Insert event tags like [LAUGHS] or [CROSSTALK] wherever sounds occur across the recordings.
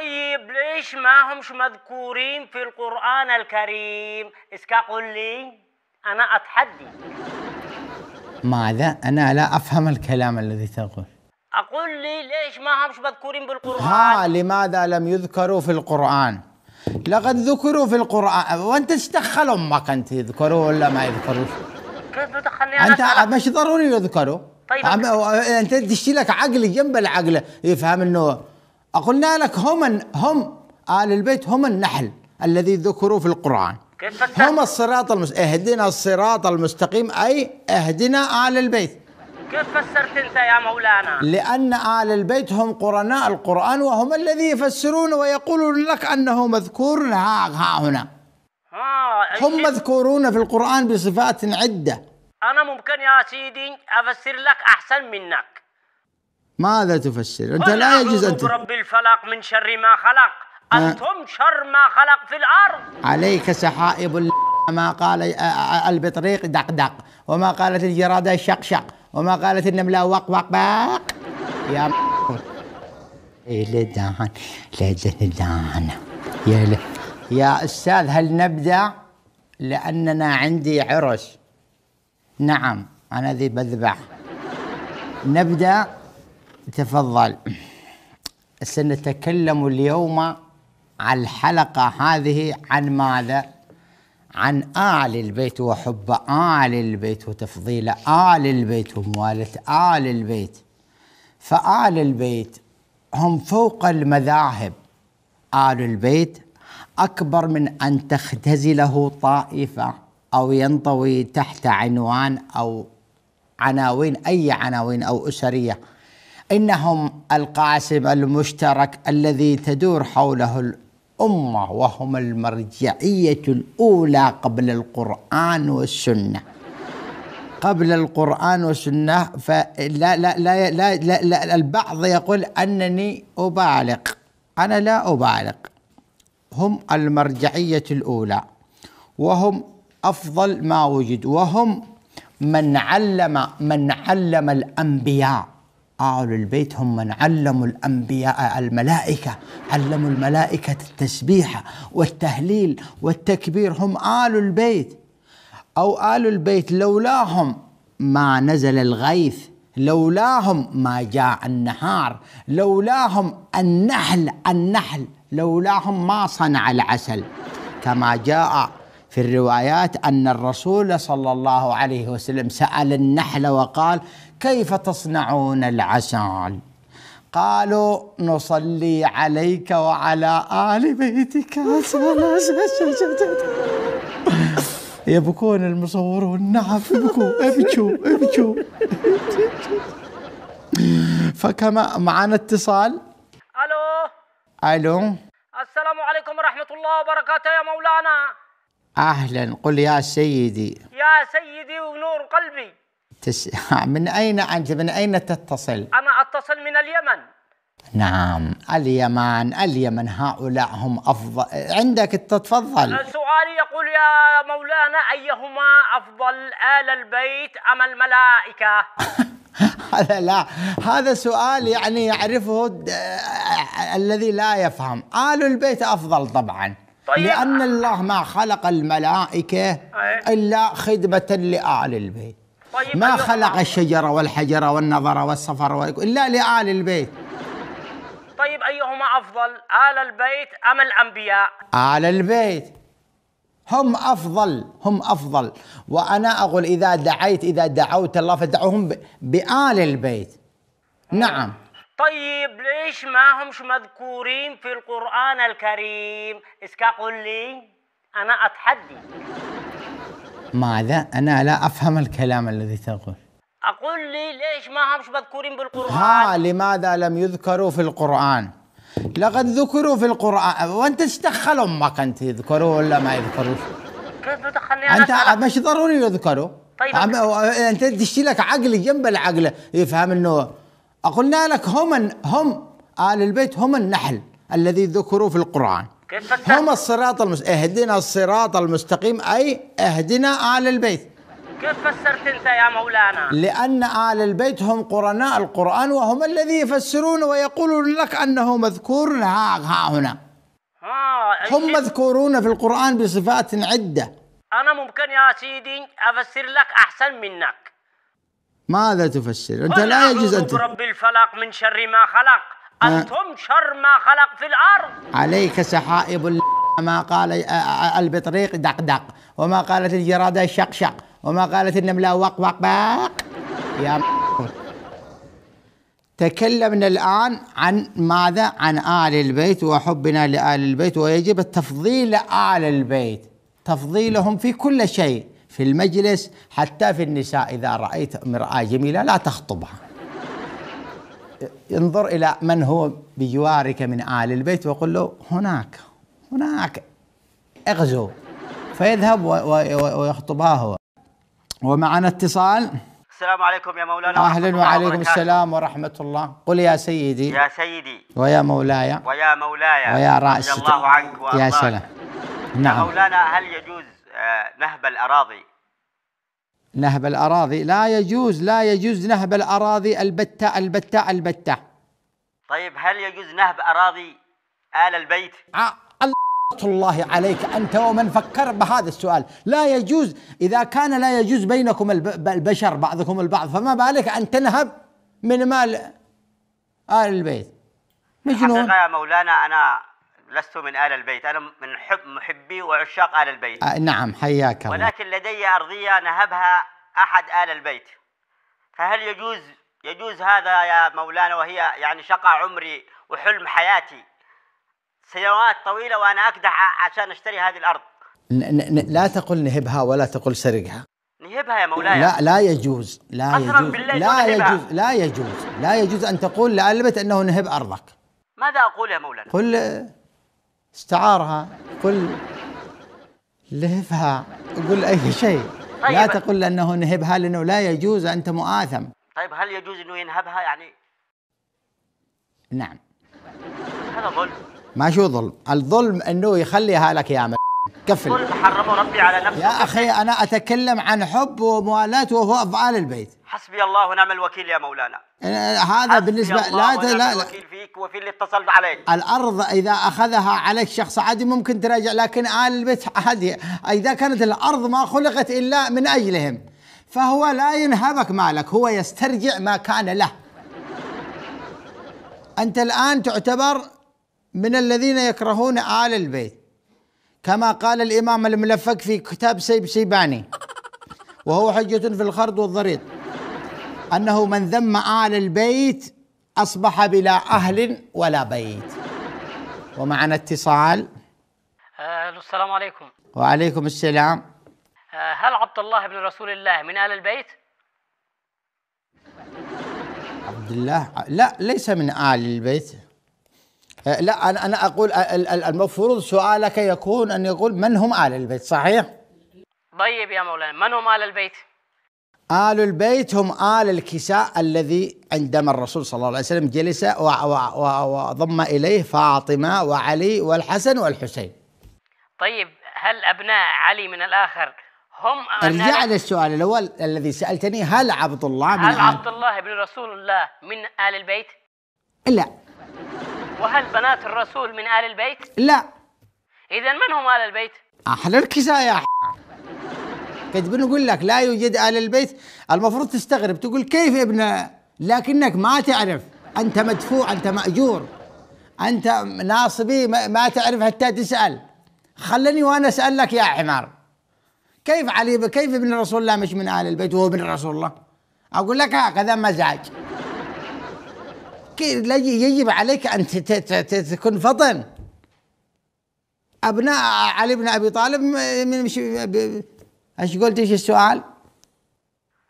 طيب ليش ما همش مذكورين في القرآن الكريم اسكا قل لي أنا أتحدي ماذا؟ أنا لا أفهم الكلام الذي تقول أقول لي ليش ما همش مذكورين بالقرآن ها لماذا لم يذكروا في القرآن لقد ذكروا في القرآن وأنت ايش دخل أمك أنت يذكروا ولا ما يذكروا كيف تدخلني أنا أنت مش ضروري يذكروا طيب أنت تشتي لك عقل جنب العقل يفهم أنه قلنا لك هم هم آل البيت هم النحل الذي ذكروا في القرآن كيف هم الصراط المستقيم اهدنا الصراط المستقيم أي اهدنا آل البيت كيف فسرت أنت يا مولانا؟ لأن آل البيت هم قرناء القرآن وهم الذي يفسرون ويقولون لك أنه مذكور ها, ها هنا هم مذكورون في القرآن بصفات عدة أنا ممكن يا سيدي أفسر لك أحسن منك ماذا تفسر أنت لا يجوز أن برب الفلق من شر ما خلق أنتم شر ما خلق في الأرض عليك سحائب ما قال آه، آه، البطريق دق دق وما قالت الجرادة شق شق وما قالت النملة وق وق باق يا إيه، لدان لدان يا يا أستاذ هل نبدأ لأننا عندي عرس نعم أنا ذي بذبح نبدأ تفضل سنتكلم اليوم على الحلقة هذه عن ماذا؟ عن آل البيت وحب آل البيت وتفضيل آل البيت وموالة آل البيت فآل البيت هم فوق المذاهب آل البيت أكبر من أن تختزله طائفة أو ينطوي تحت عنوان أو عناوين أي عناوين أو أسرية انهم القاسم المشترك الذي تدور حوله الامه وهم المرجعيه الاولى قبل القران والسنه قبل القرآن والسنة فلا لا لا لا, لا, لا, لا البعض يقول أنني أبالغ أنا لا أبالغ هم المرجعية الأولى وهم أفضل ما وجد وهم من علم من علم الأنبياء أهل البيت هم من علموا الأنبياء الملائكة علموا الملائكة التسبيح والتهليل والتكبير هم آل البيت أو آل البيت لولاهم ما نزل الغيث لولاهم ما جاء النهار لولاهم النحل النحل لولاهم ما صنع العسل كما جاء في الروايات أن الرسول صلى الله عليه وسلم سأل النحل وقال كيف تصنعون العسل قالوا نصلي عليك وعلى آل بيتك [LAUGHS] يبكون المصورون نعم ابكوا ابكوا ابكوا [LAUGHS] فكما معنا اتصال الو الو السلام عليكم ورحمه الله وبركاته يا مولانا اهلا قل يا سيدي يا سيدي ونور قلبي تس... [LAUGHS] من أين أنت من أين تتصل؟ أنا أتصل من اليمن نعم اليمن اليمن هؤلاء هم أفضل عندك تتفضل أه، سؤالي يقول يا مولانا أيهما أفضل آل البيت أم الملائكة؟ [LAUGHS] هذا لا هذا سؤال يعني يعرفه د... الذي لا يفهم آل البيت أفضل طبعا طيب. لأن الله ما خلق الملائكة إلا خدمة لآل البيت طيب، ما خلق الشجرة والحجرة والنظر والسفر إلا لآل البيت طيب أيهما أفضل آل البيت أم الأنبياء آل البيت هم أفضل هم أفضل وأنا أقول إذا دعيت إذا دعوت الله فدعوهم بآل البيت نعم طيب ليش ما همش مذكورين في القرآن الكريم اسكا قل لي أنا أتحدي ماذا؟ أنا لا أفهم الكلام الذي تقول أقول لي ليش ما همش مذكورين بالقرآن؟ ها لماذا لم يذكروا في القرآن؟ لقد ذكروا في القرآن وأنت ايش دخل أمك أنت يذكروا ولا ما يذكروا؟ كيف تدخلني أنت مش ضروري يذكروا طيب أنت تشتي لك عقل جنب العقل يفهم أنه قلنا لك هم هم آل البيت هم النحل الذي ذكروا في القرآن كيف فسرت؟ هم الصراط المستقيم اهدنا الصراط المستقيم أي اهدنا آل البيت كيف فسرت أنت يا مولانا؟ لأن آل البيت هم قرناء القرآن وهم الذي يفسرون ويقولون لك أنه مذكور ها, ها هنا آه هم مذكورون في القرآن بصفات عدة أنا ممكن يا سيدي أفسر لك أحسن منك ماذا تفسر؟ أنت لا يجوز أن رب الفلق من شر ما خلق أنتم شر ما خلق في الأرض عليك سحائب ما قال آه، آه، البطريق دقدق وما قالت الجرادة شقشق وما قالت النملة وق وق باق يا تكلمنا الآن عن ماذا؟ عن آل البيت وحبنا لآل البيت ويجب التفضيل آل البيت تفضيلهم في كل شيء في المجلس حتى في النساء إذا رأيت امرأة جميلة لا تخطبها انظر إلى من هو بجوارك من آل البيت وقل له هناك هناك اغزو فيذهب ويخطبها هو ومعنا اتصال السلام عليكم يا مولانا اهلا وعليكم السلام ورحمه الله قل يا سيدي يا سيدي ويا مولاي ويا مولاي ويا رأس الله عنك يا سلام نعم مولانا هل يجوز آه، نهب الاراضي نهب الأراضي لا يجوز لا يجوز نهب الأراضي البتة البتة البتة طيب هل يجوز نهب أراضي آل البيت؟ آه، الله عليك أنت ومن فكر بهذا السؤال لا يجوز إذا كان لا يجوز بينكم البشر بعضكم البعض فما بالك أن تنهب من مال آل البيت مجنون يا مولانا أنا لست من آل البيت أنا من حب محبي وعشاق آل البيت آه نعم حياك الله ولكن لدي أرضية نهبها أحد آل البيت فهل يجوز يجوز هذا يا مولانا وهي يعني شقى عمري وحلم حياتي سنوات طويلة وأنا أكدح عشان أشتري هذه الأرض لا تقل نهبها ولا تقل سرقها نهبها يا مولاي لا لا يجوز لا يجوز لا يجوز لا يجوز لا يجوز ان تقول لآل البيت انه نهب ارضك ماذا اقول يا مولانا؟ قل استعارها قل لهفها قل أي طيب. شيء طيب لا تقل أنه نهبها لأنه لا يجوز أنت مؤاثم طيب هل يجوز أنه ينهبها يعني نعم هذا ظلم ما شو ظلم الظلم أنه يخليها لك يا عمل كفل كل حرمه ربي على نفسه يا أخي أنا أتكلم عن حب وموالاه وهو أفعال البيت حسبي الله ونعم الوكيل يا مولانا هذا بالنسبة لا لا لا لا فيك وفي اللي اتصلت عليك الأرض إذا أخذها عليك شخص عادي ممكن تراجع لكن آل البيت عادي إذا كانت الأرض ما خلقت إلا من أجلهم فهو لا ينهبك مالك هو يسترجع ما كان له أنت الآن تعتبر من الذين يكرهون آل البيت كما قال الإمام الملفق في كتاب سيب سيباني وهو حجة في الخرد والضريط أنه من ذم آل البيت أصبح بلا أهل ولا بيت ومعنا اتصال أهل السلام عليكم وعليكم السلام أه، هل عبد الله بن رسول الله من آل البيت؟ عبد الله لا ليس من آل البيت أه، لا انا انا اقول أه، المفروض سؤالك يكون ان يقول من هم ال البيت صحيح؟ طيب يا مولانا من هم ال البيت؟ آل البيت هم آل الكساء الذي عندما الرسول صلى الله عليه وسلم جلس وضم إليه فاطمة وعلي والحسن والحسين طيب هل أبناء علي من الآخر هم ارجع للسؤال الأول الذي سألتني هل عبد الله من هل عبد الله بن رسول الله من آل البيت؟ لا وهل بنات الرسول من آل البيت؟ لا إذا من هم آل البيت؟ أحلى الكساء يا ح... قد بنقول لك لا يوجد آل البيت المفروض تستغرب تقول كيف ابن لكنك ما تعرف أنت مدفوع أنت مأجور أنت ناصبي ما تعرف حتى تسأل خلني وأنا أسأل لك يا حمار كيف علي كيف ابن رسول الله مش من آل البيت وهو ابن رسول الله أقول لك هكذا مزاج يجب عليك أن تكون فطن أبناء علي بن أبي طالب من ايش قلت ايش السؤال؟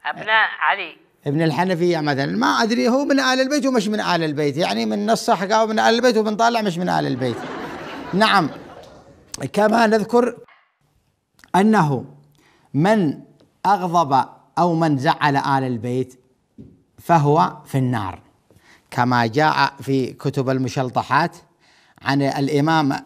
أبناء علي ابن الحنفية مثلا ما أدري هو من آل البيت ومش من آل البيت يعني من نص حقه من آل البيت ومن طالع مش من آل البيت نعم كما نذكر أنه من أغضب أو من زعل آل البيت فهو في النار كما جاء في كتب المشلطحات عن الإمام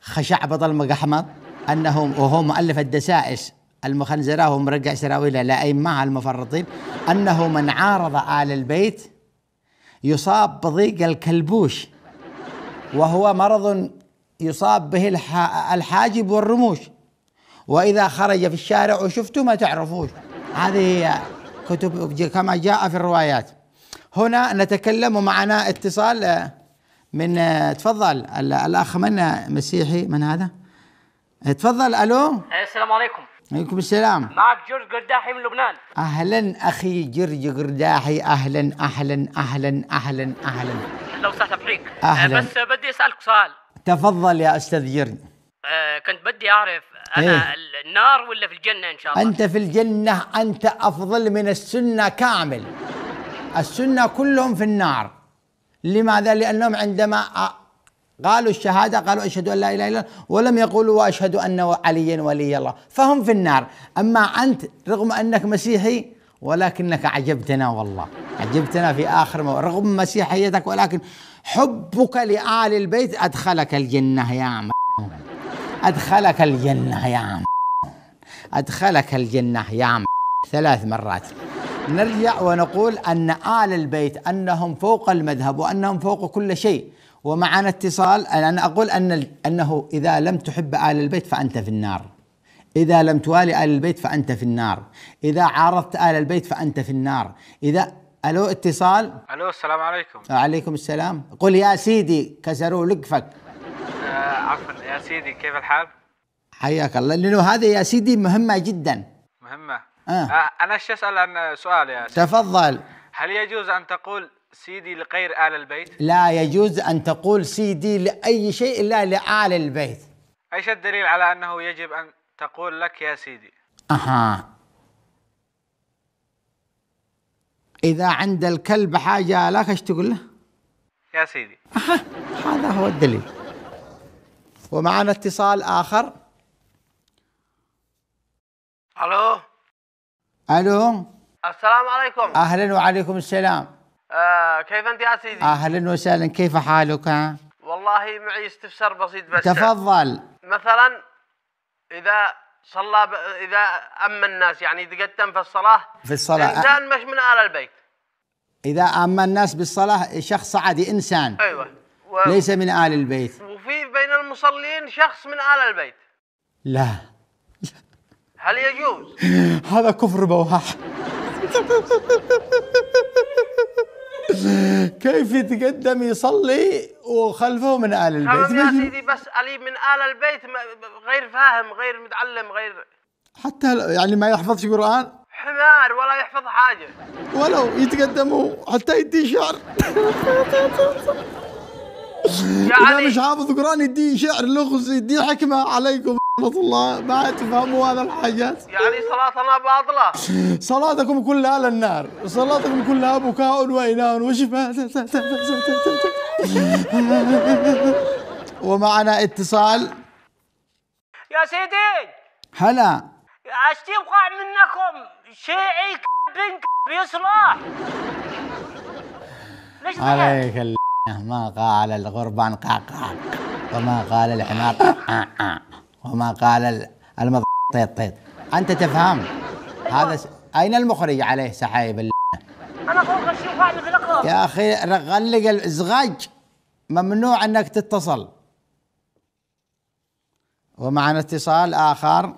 خشعبط المقحمط أنه وهو مؤلف الدسائس المخنزرة ومرقع سراويله لأئمة المفرطين أنه من عارض آل البيت يصاب بضيق الكلبوش وهو مرض يصاب به الحاجب والرموش وإذا خرج في الشارع وشفته ما تعرفوش هذه كتب كما جاء في الروايات هنا نتكلم ومعنا اتصال آه، من آه، تفضل الاخ من آه، مسيحي من هذا؟ تفضل الو السلام عليكم عليكم السلام معك جورج قرداحي من لبنان اهلا اخي جورج قرداحي اهلا اهلا اهلا اهلا اهلا اهلا وسهلا بحيك أهلاً. بس بدي اسالك سؤال تفضل يا استاذ جورج أه كنت بدي اعرف انا إيه؟ النار ولا في الجنه ان شاء الله انت في الجنه انت افضل من السنه كامل السنة كلهم في النار لماذا؟ لأنهم عندما قالوا الشهادة قالوا أشهد أن لا إله إلا الله ولم يقولوا وأشهد أن عليا ولي الله فهم في النار أما أنت رغم أنك مسيحي ولكنك عجبتنا والله عجبتنا في آخر مو... رغم مسيحيتك ولكن حبك لآل البيت أدخلك الجنة يا عم أدخلك الجنة يا عم أدخلك الجنة يا عم ثلاث مرات نرجع ونقول أن آل البيت أنهم فوق المذهب وأنهم فوق كل شيء ومعنا اتصال أنا أقول أن أنه إذا لم تحب آل البيت فأنت في النار إذا لم توالي آل البيت فأنت في النار إذا عارضت آل البيت فأنت في النار إذا ألو اتصال ألو السلام عليكم وعليكم السلام قل يا سيدي كسروا لقفك آه، عفوا يا سيدي كيف الحال؟ حياك الله لأنه هذا يا سيدي مهمة جدا مهمة آه. آه، انا اسال عن سؤال يا سيدي. تفضل هل يجوز ان تقول سيدي لغير ال البيت؟ لا يجوز ان تقول سيدي لاي شيء الا لال البيت. ايش الدليل على انه يجب ان تقول لك يا سيدي؟ اها اذا عند الكلب حاجه لك ايش تقول له؟ يا سيدي أها هذا هو الدليل. ومعنا اتصال اخر. الو الو السلام عليكم اهلا وعليكم السلام آه كيف انت يا سيدي؟ اهلا وسهلا كيف حالك؟ والله معي استفسار بسيط بس تفضل مثلا اذا صلى ب... اذا اما الناس يعني تقدم في الصلاه في الصلاه انسان مش من ال البيت اذا اما الناس بالصلاه شخص عادي انسان ايوه و... ليس من ال البيت وفي بين المصلين شخص من ال البيت لا هل يجوز؟ [LAUGHS] هذا كفر بوحاح [LAUGHS] كيف يتقدم يصلي وخلفه من آل البيت يا سيدي بس علي من آل البيت غير فاهم غير متعلم غير حتى يعني ما يحفظش قرآن حمار ولا يحفظ حاجة ولو يتقدموا حتى يدي شعر يا [LAUGHS] علي مش حافظ قرآن يدي شعر لغز يدي حكمة عليكم رحمة الله ما تفهموا هذا الحاجات يعني صلاتنا باطلة صلاتكم كلها للنار صلاتكم كلها بكاء وإناء وشفاء ومعنا اتصال يا سيدي هلا عشتي يبقى منكم شيعي بن يصلح ليش عليك ما قال الغربان قاقا وما قال الحمار وما قال المض طيط انت تفهم هذا س... اين المخرج عليه سحايب اللي انا فوق اشوف هذا يا اخي غلق الازعاج ممنوع انك تتصل ومعنا اتصال اخر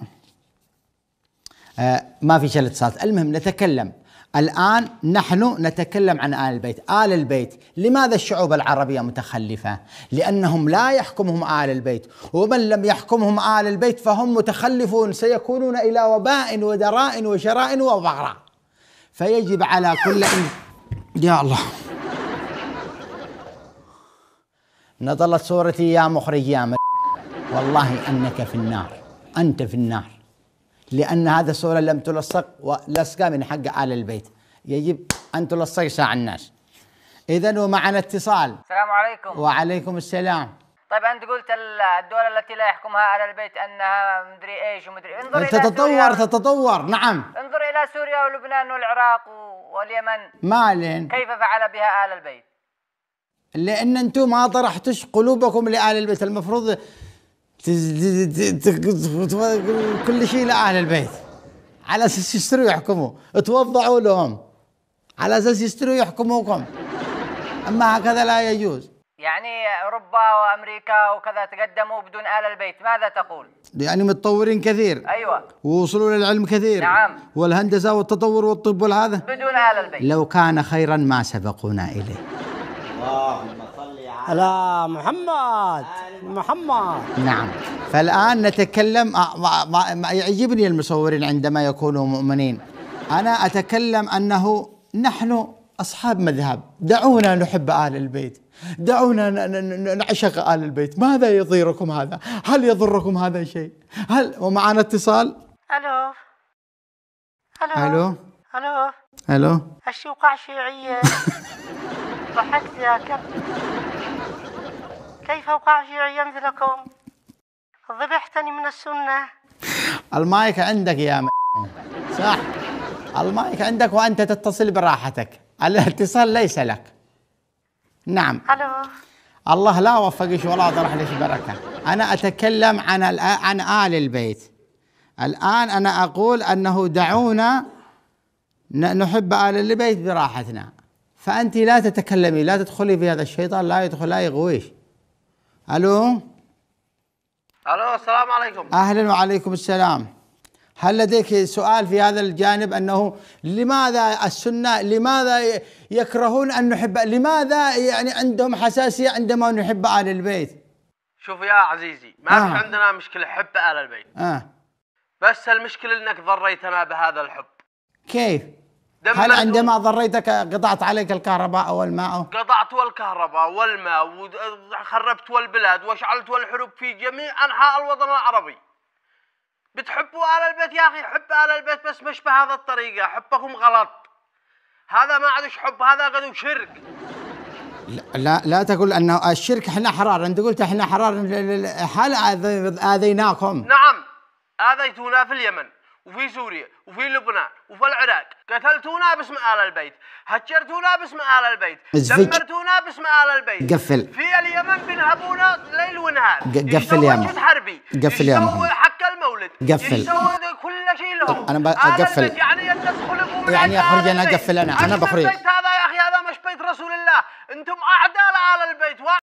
آه ما في شل اتصالات المهم نتكلم الآن نحن نتكلم عن آل البيت آل البيت لماذا الشعوب العربية متخلفة؟ لأنهم لا يحكمهم آل البيت ومن لم يحكمهم آل البيت فهم متخلفون سيكونون إلى وباء ودراء وشراء وبغراء فيجب على كل إن... يا الله نظلت صورتي يا مخرج يا مر والله أنك في النار أنت في النار لأن هذا الصورة لم تلصق ولصق من حق آل البيت يجب أن تلصق شاع الناس إذا ومعنا اتصال السلام عليكم وعليكم السلام طيب انت قلت الدول التي لا يحكمها ال البيت انها مدري ايش ومدري انظر الى تتطور سوريا. تتطور نعم انظر الى سوريا ولبنان والعراق واليمن ما لين كيف فعل بها ال البيت؟ لان انتم ما طرحتش قلوبكم لال البيت المفروض كل شيء لأهل البيت على أساس يستروا يحكموا توضعوا لهم على أساس يستروا يحكموكم أما هكذا لا يجوز يعني أوروبا وأمريكا وكذا تقدموا بدون آل البيت ماذا تقول؟ يعني متطورين كثير أيوة ووصلوا للعلم كثير نعم والهندسة والتطور والطب والهذا بدون آل البيت لو كان خيرا ما سبقونا إليه اللهم على محمد محمد نعم فالآن نتكلم ما, آه، ما, يعجبني المصورين عندما يكونوا مؤمنين أنا أتكلم أنه نحن أصحاب مذهب دعونا نحب آل البيت دعونا نعشق آل البيت ماذا يضيركم هذا هل يضركم هذا شيء هل ومعنا اتصال ألو ألو ألو ألو الو شيعيه [LAUGHS] ضحكت يا كابتن كيف وقع في عيان لكم ذبحتني من السنة المايك عندك يا م... صح المايك عندك وأنت تتصل براحتك الاتصال ليس لك نعم ألو الله لا وفقش ولا طرح لك بركة أنا أتكلم عن عن آل البيت الآن أنا أقول أنه دعونا نحب آل البيت براحتنا فأنت لا تتكلمي لا تدخلي في هذا الشيطان لا يدخل لا يغويش الو الو السلام عليكم اهلا وعليكم السلام هل لديك سؤال في هذا الجانب انه لماذا السنه لماذا يكرهون ان نحب لماذا يعني عندهم حساسيه عندما نحب اهل البيت؟ شوف يا عزيزي ما آه. في عندنا مشكله حب اهل البيت آه. بس المشكله انك ضريتنا بهذا الحب كيف؟ هل عندما ضريتك قطعت عليك الكهرباء او الماء؟ قطعت والكهرباء والماء وخربت والبلاد واشعلت والحروب في جميع انحاء الوطن العربي. بتحبوا اهل البيت يا اخي حب اهل البيت بس مش بهذا الطريقه، حبكم غلط. هذا ما عادش حب هذا قد شرك. لا لا تقول انه الشرك احنا حرار، انت قلت احنا حرار هل اذيناكم؟ نعم اذيتونا في اليمن. وفي سوريا وفي لبنان وفي العراق قتلتونا باسم آل البيت هجرتونا باسم آل البيت دمرتونا باسم آل البيت قفل في اليمن بنهبونا ليل ونهار قفل يا ام حربي قفل يا ام حق المولد قفل كل شيء لهم انا بقفل يعني الناس يعني اخرج انا اقفل انا انا بخرج هذا يا اخي هذا مش بيت رسول الله انتم اعداء لآل البيت